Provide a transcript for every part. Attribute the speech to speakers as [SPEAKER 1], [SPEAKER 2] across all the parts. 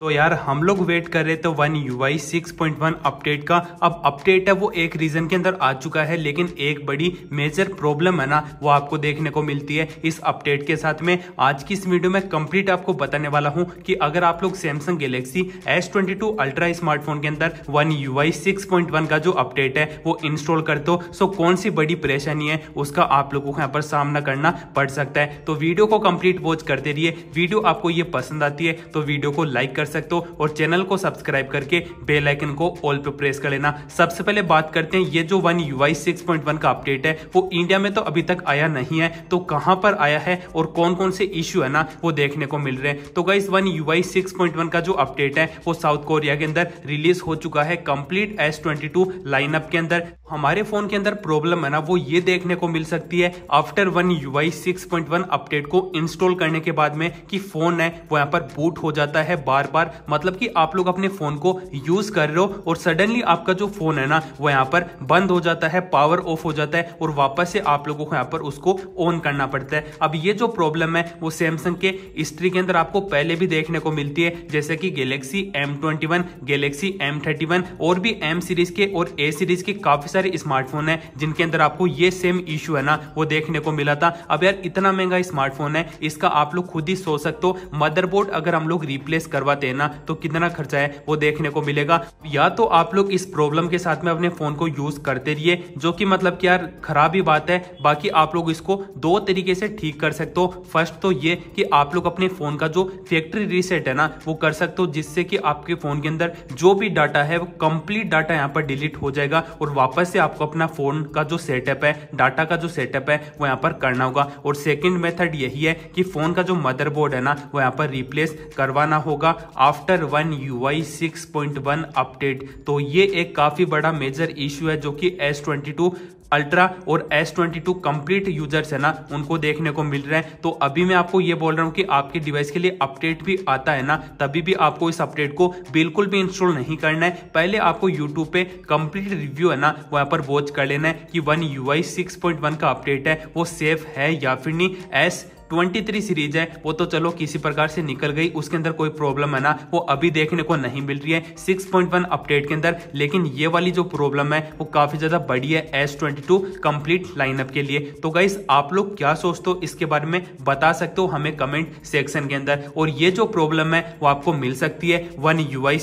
[SPEAKER 1] तो यार हम लोग वेट कर रहे थे one U I six point one update का अब अपडेट है वो एक रीजन के अंदर आ चुका है लेकिन एक बड़ी मेजर प्रॉब्लम है ना वो आपको देखने को मिलती है इस अपडेट के साथ में आज की इस वीडियो में कंप्लीट आपको बताने वाला हूं कि अगर आप लोग Samsung Galaxy S twenty two ultra smartphone के अंदर one U I six point one का जो अपडेट है वो इंस्टॉल कर दो सो कौन सी बड़ी परेशानी है उसका आप लोगों को यहाँ पर सामना करना पड़ सकता है तो वीडियो को कंप्लीट वॉच करते रहिए वीडियो आपको ये पसंद आती है तो वीडियो को लाइक कर कर सकते हो और चैनल को सब्सक्राइब करके बेल आइकन को ऑल पे प्रेस कर लेना सबसे पहले बात करते हैं ये जो one U six point one का अपडेट है वो इंडिया में तो अभी तक आया नहीं है तो कहाँ पर आया है और कौन कौन से इश्यू है ना वो देखने को मिल रहे हैं तो guys One U I six point one का जो अपडेट है वो साउथ कोरिया के अंदर रिलीज हो चुका है complete S twenty two lineup के अंदर हमारे फोन के अंदर प्रॉब्लम है ना वो ये देखने को मिल सकती है after One U I six point one update को इंस्टॉल करने के बाद में कि फोन है वो यहाँ पर बूट हो जाता है बार पर मतलब कि आप लोग अपने फोन को यूज कर रहे हो और सडनली आपका जो फोन है ना वो यहाँ पर बंद हो जाता है पावर ऑफ हो जाता है और वापस से आप लोगों को यहाँ पर उसको ऑन करना पड़ता है अब ये जो प्रॉब्लम है वो सैमसंग के हिस्ट्री के अंदर आपको पहले भी देखने को मिलती है जैसे कि गैलेक्सी एम गैलेक्सी एम और भी एम सीरीज के और ए सीरीज के काफी सारे स्मार्टफोन है जिनके अंदर आपको ये सेम इश्यू है ना वो देखने को मिला था अब यार इतना महंगा स्मार्टफोन है इसका आप लोग खुद ही सोच सकते हो मदरबोर्ड अगर हम लोग रिप्लेस करवाते देना तो कितना खर्चा है वो देखने को मिलेगा या तो आप लोग इस प्रॉब्लम के साथ में अपने फोन को यूज करते रहिए जो कि मतलब कि यार खराब ही बात है बाकी आप लोग इसको दो तरीके से ठीक कर सकते हो फर्स्ट तो ये कि आप लोग अपने फोन का जो फैक्ट्री रीसेट है ना वो कर सकते हो जिससे कि आपके फोन के अंदर जो भी डाटा है वो कंप्लीट डाटा यहाँ पर डिलीट हो जाएगा और वापस से आपको अपना फोन का जो सेटअप है डाटा का जो सेटअप है वो यहाँ पर करना होगा और सेकेंड मेथड यही है कि फोन का जो मदरबोर्ड है ना वो यहाँ पर रिप्लेस करवाना होगा after One U I six point one update तो ये एक काफ़ी बड़ा मेजर इश्यू है जो कि एस ट्वेंटी टू अल्ट्रा और S twenty two complete users है ना उनको देखने को मिल रहे हैं तो अभी मैं आपको ये बोल रहा हूँ कि आपके डिवाइस के लिए अपडेट भी आता है ना तभी भी आपको इस अपडेट को बिल्कुल भी इंस्टॉल नहीं करना है पहले आपको यूट्यूब पे कंप्लीट रिव्यू है ना वहाँ पर वॉच कर लेना है कि One U I six point one का अपडेट है वो सेफ है या फिर नहीं एस ट्वेंटी सीरीज है वो तो चलो किसी प्रकार से निकल गई उसके अंदर कोई प्रॉब्लम है ना वो अभी देखने को नहीं मिल रही है सिक्स अपडेट के अंदर लेकिन ये वाली जो प्रॉब्लम है वो काफी ज्यादा बड़ी है S twenty two complete lineup के लिए तो गाइस आप लोग क्या सोचते हो इसके बारे में बता सकते हो हमें कमेंट सेक्शन के अंदर और ये जो प्रॉब्लम है वो आपको मिल सकती है वन यू आई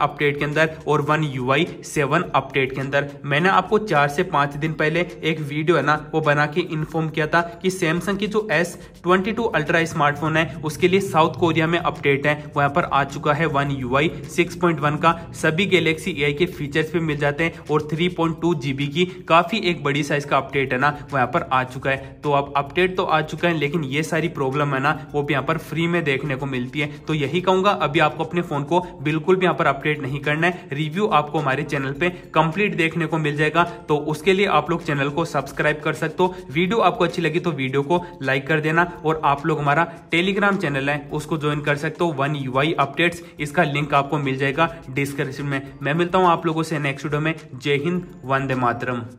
[SPEAKER 1] अपडेट के अंदर और वन यू आई अपडेट के अंदर मैंने आपको चार से पांच दिन पहले एक वीडियो है ना वो बना के इन्फॉर्म किया था कि सैमसंग की जो S twenty two ultra smartphone है उसके लिए साउथ कोरिया में अपडेट है वहां पर आ चुका है One U I six point one का सभी गैलेक्सी ए के फीचर्स भी मिल जाते हैं और थ्री पॉइंट टू जी बी की काफ़ी एक बड़ी साइज का अपडेट है ना वहां पर आ चुका है तो अब अपडेट तो आ चुका है लेकिन ये सारी प्रॉब्लम है ना वो भी यहाँ पर फ्री में देखने को मिलती है तो यही कहूंगा अभी आपको अपने फ़ोन को बिल्कुल भी यहाँ पर अपडेट नहीं करना है रिव्यू आपको हमारे चैनल पर कंप्लीट देखने को मिल जाएगा तो उसके लिए आप लोग चैनल को सब्सक्राइब कर सकते हो वीडियो आपको अच्छी लगी तो वीडियो को लाइक कर देना देना और आप लोग हमारा टेलीग्राम चैनल है उसको ज्वाइन कर सकते हो वन यू अपडेट्स इसका लिंक आपको मिल जाएगा डिस्क्रिप्शन में मैं मिलता हूँ आप लोगों से नेक्स्ट वीडियो में जय हिंद वंदे मातरम